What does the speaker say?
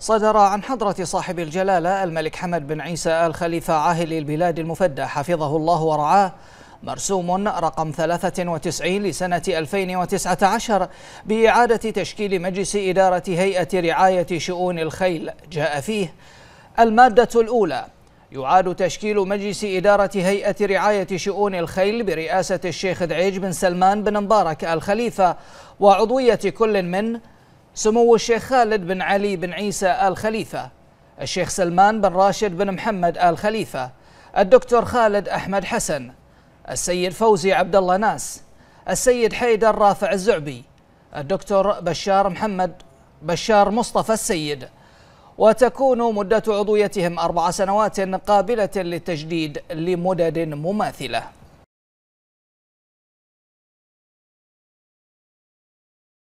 صدر عن حضرة صاحب الجلالة الملك حمد بن عيسى الخليفة عاهل البلاد المفدى حفظه الله ورعاه مرسوم رقم 93 لسنة 2019 بإعادة تشكيل مجلس إدارة هيئة رعاية شؤون الخيل جاء فيه المادة الأولى يعاد تشكيل مجلس إدارة هيئة رعاية شؤون الخيل برئاسة الشيخ دعيج بن سلمان بن مبارك الخليفة وعضوية كل من سمو الشيخ خالد بن علي بن عيسى آل خليفة الشيخ سلمان بن راشد بن محمد آل خليفة الدكتور خالد أحمد حسن السيد فوزي عبد الله ناس السيد حيدر رافع الزعبي الدكتور بشار محمد بشار مصطفى السيد وتكون مدة عضويتهم أربع سنوات قابلة للتجديد لمدد مماثلة